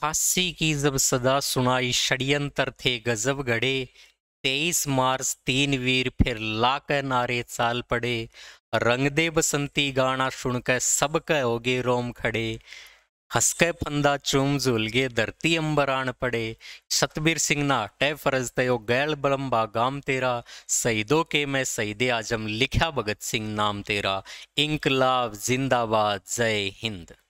फांसी की जब सदा सुनाई षड्यंतर थे गजब गढ़े तेईस मार्च तीन वीर फिर लाक नारे चाल पड़े रंग दे बसंती गाना सुनकर सबक हो गए रोम खड़े हंसके फंदा चूम झूल गए धरती अंबरान पड़े सतबीर सिंह ना हटे फरज तयो गैल बलम्बा गाम तेरा शहीदों के मैं शहीद आजम लिखा भगत सिंह नाम तेरा इंकलाब जिंदाबाद जय हिंद